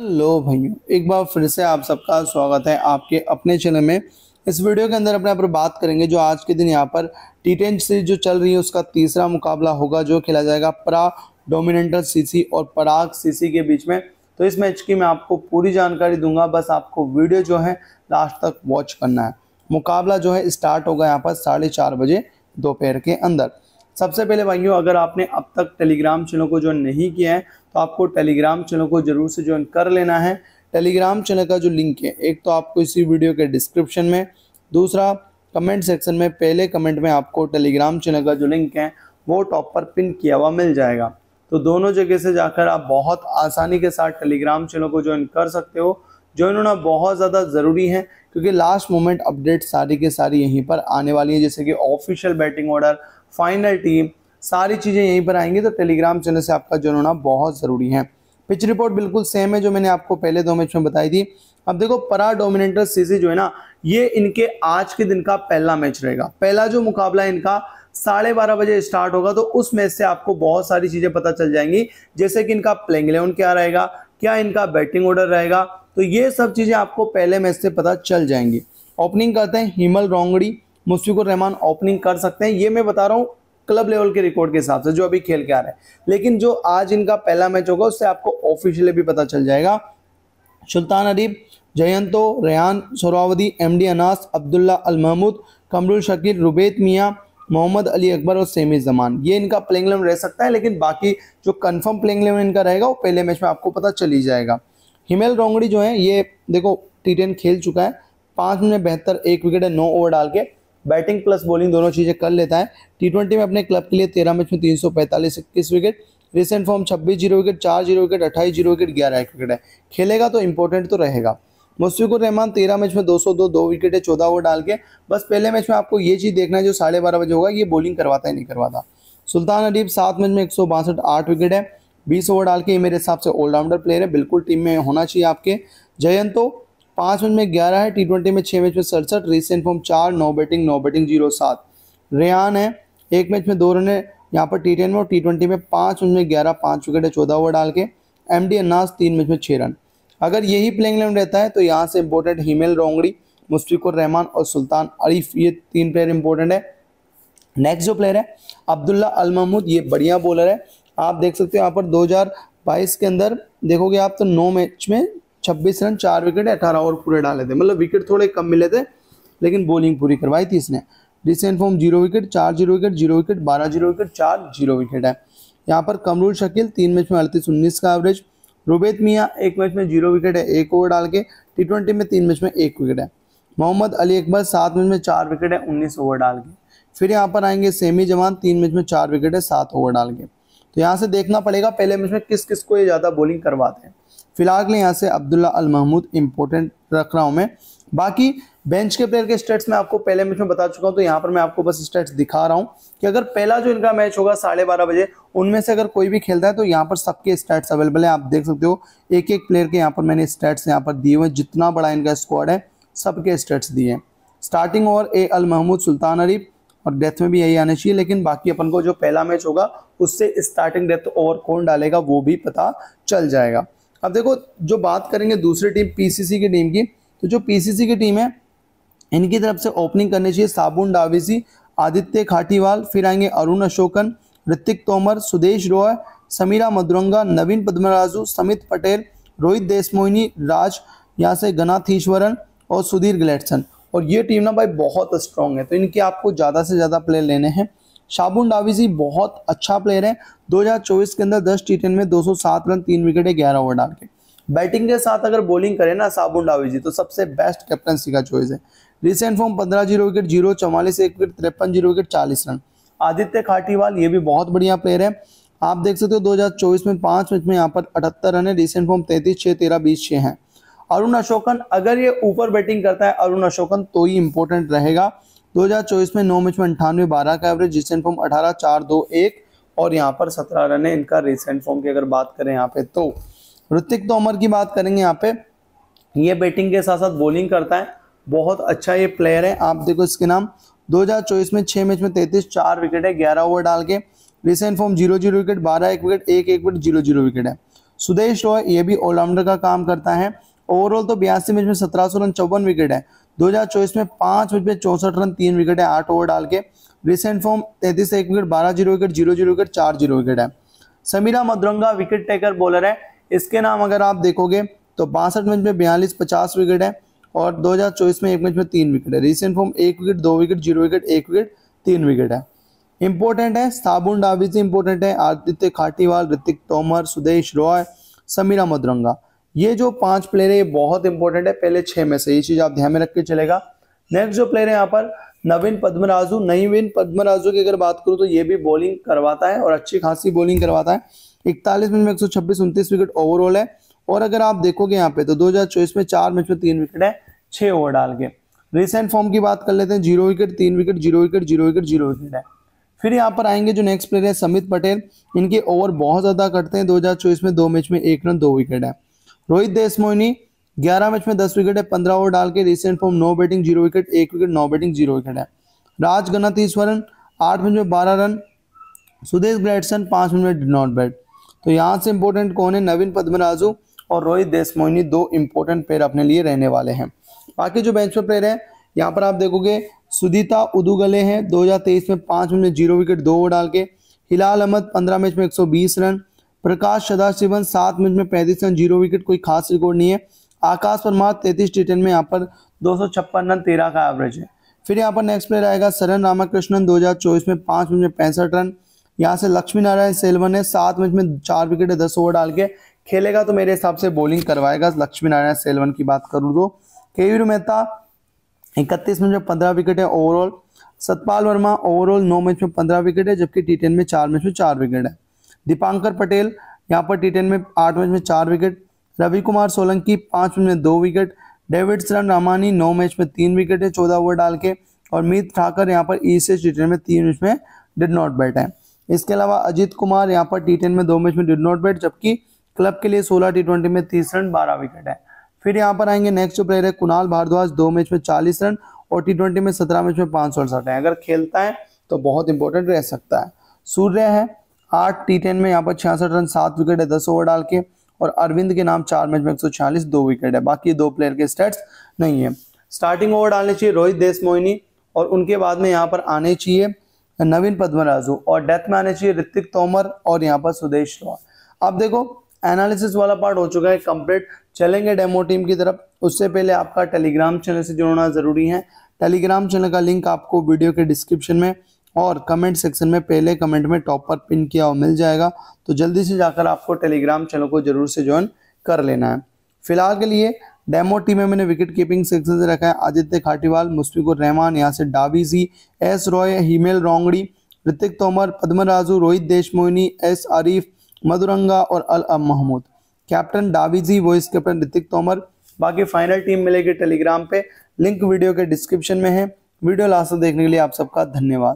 hello भाइयों एक बार फिर से आप सबका स्वागत है आपके अपने चैनल में इस वीडियो के अंदर अपने यहाँ पर बात करेंगे जो आज के दिन यहाँ पर टी टेन सीरीज जो चल रही है उसका तीसरा मुकाबला होगा जो खेला जाएगा परा डोमिनेंटल सीसी और पराग सीसी के बीच में तो इस मैच की मैं आपको पूरी जानकारी दूंगा बस आपको वीडियो जो है लास्ट तक वॉच करना है मुकाबला जो है स्टार्ट होगा यहाँ पर साढ़े बजे दोपहर के अंदर सबसे पहले भाइयों अगर आपने अब तक टेलीग्राम चैनल को ज्वाइन नहीं किया है तो आपको टेलीग्राम चैनल को ज़रूर से ज्वाइन कर लेना है टेलीग्राम चैनल का जो लिंक है एक तो आपको इसी वीडियो के डिस्क्रिप्शन में दूसरा कमेंट सेक्शन में पहले कमेंट में आपको टेलीग्राम चैनल का जो लिंक है वो टॉप पर पिन किया हुआ मिल जाएगा तो दोनों जगह से जाकर आप बहुत आसानी के साथ टेलीग्राम चैनल को ज्वाइन कर सकते हो ज्वाइन होना बहुत ज़्यादा ज़रूरी है क्योंकि लास्ट मोमेंट अपडेट सारी के सारी यहीं पर आने वाली है जैसे कि official batting order final team सारी चीज़ें यहीं पर आएंगी तो टेलीग्राम चैनल से आपका जो होना बहुत ज़रूरी है पिच रिपोर्ट बिल्कुल सेम है जो मैंने आपको पहले दो मैच में बताई थी अब देखो परा डोमिनेटर सीसी जो है ना ये इनके आज के दिन का पहला मैच रहेगा पहला जो मुकाबला इनका साढ़े बारह बजे स्टार्ट होगा तो उस मैच से आपको बहुत सारी चीज़ें पता चल जाएंगी जैसे कि इनका प्लेइंग इलेवन क्या रहेगा क्या इनका बैटिंग ऑर्डर रहेगा तो ये सब चीज़ें आपको पहले मैच से पता चल जाएंगी ओपनिंग करते हैं हिमल रोंगड़ी मुस्फिकुर रहमान ओपनिंग कर सकते हैं ये मैं बता रहा हूँ क्लब लेवल के रिकॉर्ड के हिसाब से जो अभी खेल के आ रहे हैं लेकिन जो आज इनका पहला मैच होगा उससे आपको ऑफिशियली भी पता चल जाएगा सुल्तान अरीब जयंतो रेहान सोरावदी एम डी अनास अब्दुल्ला अल महमूद कमरुल शकील रुबेत मियाँ मोहम्मद अली अकबर और सेमी जमान ये इनका प्लेइंग लेवन रह सकता है लेकिन बाकी जो कन्फर्म प्लेइंग लेवन इनका रहेगा वो पहले मैच में आपको पता चल ही जाएगा हिमेल रोंगड़ी जो है ये देखो टी टेन खेल चुका है पाँच में बेहतर एक विकेट है नौ ओवर डाल के बैटिंग प्लस बॉलिंग दोनों चीज़ें कर लेता है टी ट्वेंटी में अपने क्लब के लिए तेरह मैच में तीन सौ पैंतालीस इक्कीस विकेट रिसेंट फॉर्म छब्बीस जीरो विकेट चार जीरो विकेट अट्ठाईस जीरो विकेट ग्यारह एक विकेट है खेलेगा तो इंपॉर्टेंट तो रहेगा मुस्फिकुर रहमान तेरह मैच में दो सौ दो, दो विकेट है चौदह ओवर डाल के बस पहले मैच में आपको ये चीज़ देखना है जो साढ़े बारह बजे होगा ये बॉलिंग करवाता है नहीं करवाता सुल्तान अडीब सात मैच में एक सौ बासठ आठ विकेट है बीस ओवर डाल के ये मेरे हिसाब से ऑलराउंडर प्लेयर है बिल्कुल टीम में होना चाहिए आपके जयंतो तो पाँच मैच में ग्यारह है टी ट्वेंटी में छः मैच में सड़सठ रिसेंट फॉर्म चार नौ बैटिंग नौ बैटिंग जीरो सात रेहान है एक मैच में दो रन है यहाँ पर टी टेन में और टी ट्वेंटी में पाँच मैच में ग्यारह पाँच विकेट है चौदह ओवर डाल के एम डी अन्नास तीन मैच में छः रन अगर यही प्लेइंग इलेवन रहता है तो यहाँ से इंपॉर्टेंट हिमेल रोंगड़ी मुश्फिकुर रहमान और सुल्तान अरीफ ये तीन प्लेयर इंपॉर्टेंट है नेक्स्ट जो प्लेयर है अब्दुल्ला अल महमूद ये बढ़िया बॉलर है आप देख सकते हो यहाँ पर 2022 के अंदर देखोगे आप तो नौ मैच में छब्बीस रन चार विकेट अठारह ओवर पूरे डाले थे मतलब विकेट थोड़े कम मिले थे लेकिन बॉलिंग पूरी करवाई थी इसने रिसेंट फॉर्म जीरो विकेट चार जीरो विकेट जीरो विकेट बारह जीरो विकेट चार जीरो विकेट है यहाँ पर कमरुल शकील तीन मैच में अड़तीस उन्नीस का एवरेज रुबेत मियाँ एक मैच में जीरो विकेट है एक ओवर डाल के टी ट्वेंटी में तीन मैच में एक विकेट है मोहम्मद अली अकबर सात मैच में चार विकेट है उन्नीस ओवर डाल के फिर यहाँ पर आएंगे सेमी जवान तीन मैच में चार विकेट है सात ओवर डाल के तो यहाँ से देखना पड़ेगा पहले हम इसमें किस किस को ये ज़्यादा बॉलिंग करवाते हैं फिलहाल के लिए यहाँ से अब्दुल्ला अल महमूद इंपॉर्टेंट रख रहा हूँ मैं बाकी बेंच के प्लेयर के स्टेट्स मैं आपको पहले मैच में बता चुका हूँ तो यहाँ पर मैं आपको बस स्टेट्स दिखा रहा हूँ कि अगर पहला जो इनका मैच होगा साढ़े बारह बजे उनमें से अगर कोई भी खेलता है तो यहाँ पर सबके स्टेट्स अवेलेबल हैं आप देख सकते हो एक एक प्लेयर के यहाँ पर मैंने स्टेट्स यहाँ पर दिए हुए जितना बड़ा इनका स्क्वाड है सबके स्टेट्स दिए हैं starting over A Al Mahmud Sultan Arif और डेथ में भी यही आना चाहिए लेकिन बाकी अपन को जो पहला मैच होगा उससे स्टार्टिंग डेथ ओवर कौन डालेगा वो भी पता चल जाएगा अब देखो जो बात करेंगे दूसरी टीम पीसीसी की टीम की तो जो पीसीसी की टीम है इनकी तरफ से ओपनिंग करनी चाहिए साबुन डाविसी आदित्य खाटीवाल फिर आएंगे अरुण अशोकन ऋतिक तोमर सुदेश रॉय समीरा मदुरंगा नवीन पद्मराजू समित पटेल रोहित देशमोहिनी राज यहाँ से गनाथीश्वरन और सुधीर ग्लेटसन और ये टीम ना भाई बहुत स्ट्रांग है तो इनके आपको ज़्यादा से ज़्यादा प्लेयर लेने हैं शाबुन डाविजी बहुत अच्छा प्लेयर है 2024 के अंदर 10 टी में 207 रन तीन है ग्यारह ओवर डाल के बैटिंग के साथ अगर बॉलिंग करें ना साबुन डाविजी तो सबसे बेस्ट कैप्टनसी का चॉइस है रिसेंट फॉर्म पंद्रह जीरो विकेट जीरो चौवालीस एक विकेट तिरपन जीरो विकेट चालीस रन आदित्य खाटीवाल ये भी बहुत बढ़िया प्लेयर है आप देख सकते हो 2024 में पाँच मैच में यहाँ पर अठहत्तर रन है रिसेंट फॉर्म तैंतीस छः तेरह बीस छः हैं अरुण अशोकन अगर ये ऊपर बैटिंग करता है अरुण अशोकन तो ही इंपॉर्टेंट रहेगा 2024 में नौ मैच में अंठानवे बारह का एवरेज रिसेंट फॉर्म अठारह चार दो एक और यहाँ पर सत्रह रन है इनका रिसेंट फॉर्म की अगर बात करें यहाँ पे तो ऋतिक तोमर की बात करेंगे यहाँ पे ये बैटिंग के साथ साथ बॉलिंग करता है बहुत अच्छा ये प्लेयर है आप देखो इसके नाम 2024 में छह मैच में तैतीस चार विकेट है ग्यारह ओवर डाल के recent form zero zero wicket बारह एक विकेट एक एक विकेट जीरो जीरो विकेट है सुदेश रॉय ये भी ऑलराउंडर का काम करता है ओवरऑल तो बयासी मैच में सत्रह सौ रन चौवन विकेट है दो हजार चौबीस में पांच मैच में चौसठ रन तीन विकेट है आठ ओवर डाल के रिसेंट फॉर्म तैतीस एक विकेट बारह zero wicket zero zero wicket चार जीरो विकेट है Sameera Maduranga wicket taker bowler है इसके नाम अगर आप देखोगे तो बासठ मैच में बयालीस पचास विकेट है और दो हजार चौबीस में एक मैच में तीन विकेट है रिसेंट फॉर्म एक विकेट दो विकेट जीरो विकेट एक विकेट तीन विकेट है इंपॉर्टेंट है साबुन डाबी से इंपॉर्टेंट है आदित्य खाटीवाल ऋतिक तोमर सुदेश रॉय समीरा मदुरंगा ये जो पांच प्लेयर है ये बहुत इंपॉर्टेंट है पहले छह में से ये चीज आप ध्यान में रख के चलेगा नेक्स्ट जो प्लेयर है यहाँ पर नवीन पद्मराजू नवीन पद्मराजू की अगर बात करूँ तो ये भी बॉलिंग करवाता है और अच्छी खासी बॉलिंग करवाता है इकतालीस मिनट में एक सौ छब्बीस विकेट ओवरऑल है और अगर आप देखोगे यहाँ पे तो दो में चार मैच में तीन विकेट है छह ओवर डाल के रिसेंट फॉर्म की बात कर लेते हैं जीरो विकेट तीन wicket zero wicket zero wicket zero wicket है फिर यहाँ पर आएंगे जो नेक्स्ट प्लेयर है समित पटेल इनके ओवर बहुत ज़्यादा कटते हैं 2024 में दो मैच में एक रन दो विकेट है रोहित देशमोइनी ग्यारह मैच में दस विकेट है पंद्रह ओवर डाल के recent form no batting zero wicket एक विकेट नौ बैटिंग जीरो विकेट है राज गन्ना रन आठ मैच में बारह रन सुदेश ग्रेडसन पांच मिनट में डिड नॉट बैट तो यहाँ से इंपॉर्टेंट कौन है नवीन पद्मराजू और रोहित देशमोहनी दो इंपॉर्टेंट प्लेयर अपने लिए रहने वाले हैं बाकी जो बेंच पर प्लेयर है यहाँ पर आप देखोगे सुदीता उदुगले हैं 2023 में पांच मिनट में जीरो विकेट दो ओवर डाल के हिलाल अहमद पंद्रह मैच में बीस रन प्रकाश सदाशिवन सात मैच में पैंतीस रन जीरो विकेट कोई खास रिकॉर्ड नहीं है आकाश परमार तैतीस टी टेन में यहाँ पर दो सौ छप्पन रन तेरह का एवरेज है फिर यहाँ पर नेक्स्ट प्लेयर आएगा सरन रामाकृष्णन दो हजार चौबीस में पाँच मिनट में पैंसठ रन यहाँ से लक्ष्मी नारायण सेलवन ने सात मैच में चार विकेट दस ओवर डाल के खेलेगा तो मेरे हिसाब से बॉलिंग करवाएगा लक्ष्मी नारायण सेलवन की बात करूँ तो केवीर मेहता इकतीस मिनट में पंद्रह विकेट है ओवरऑल सतपाल वर्मा ओवरऑल नौ मैच में पंद्रह विकेट है जबकि टी में चार मैच में चार विकेट है दीपांकर पटेल यहाँ पर टी में आठ मैच में चार विकेट रवि कुमार सोलंकी पाँच मैच में दो विकेट डेविड सरन रामानी नौ मैच में तीन विकेट है चौदह ओवर डाल के और मीत ठाकर यहाँ पर ईस्ट टी में तीन मैच में डिड नॉट बैट है इसके अलावा अजीत कुमार यहाँ पर टी में दो मैच में डिड नॉट बैट जबकि क्लब के लिए सोलह टी में तीस रन बारह विकेट है फिर यहाँ पर आएंगे नेक्स्ट जो प्लेयर है कुणाल भारद्वाज दो मैच में चालीस रन और टी में सत्रह मैच में पाँच सौ अड़सठ है अगर खेलता है तो बहुत इंपॉर्टेंट रह सकता है सूर्य है आठ टी टेन में यहाँ पर छियासठ रन सात विकेट है दस ओवर डाल के और अरविंद के नाम चार मैच में एक सौ छियालीस दो विकेट है बाकी दो प्लेयर के स्टेट्स नहीं है स्टार्टिंग ओवर डालने चाहिए रोहित देशमोहिनी और उनके बाद में यहाँ पर आने चाहिए नवीन पद्मराजू और डेथ में आने चाहिए ऋतिक तोमर और यहाँ पर सुदेश रॉय अब देखो एनालिसिस वाला पार्ट हो चुका है कंप्लीट चलेंगे डेमो टीम की तरफ उससे पहले आपका टेलीग्राम चैनल से जुड़ना ज़रूरी है टेलीग्राम चैनल का लिंक आपको वीडियो के डिस्क्रिप्शन में और कमेंट सेक्शन में पहले कमेंट में टॉप पर पिन किया हुआ मिल जाएगा तो जल्दी से जाकर आपको टेलीग्राम चैनल को जरूर से ज्वाइन कर लेना है फिलहाल के लिए डेमो टीम में मैंने विकेट कीपिंग सेक्शन से रखा है आदित्य खाटीवाल मुस्फिकुर रहमान यहाँ से डाबीजी एस रॉय हीमेल रोंगड़ी ऋतिक तोमर राजू रोहित देशमोहिनी एस आरिफ मधुरंगा और अल अब महमूद कैप्टन डाबीजी वॉइस कैप्टन ऋतिक तोमर बाकी फाइनल टीम मिलेगी टेलीग्राम पे लिंक वीडियो के डिस्क्रिप्शन में है वीडियो लास्ट तक देखने के लिए आप सबका धन्यवाद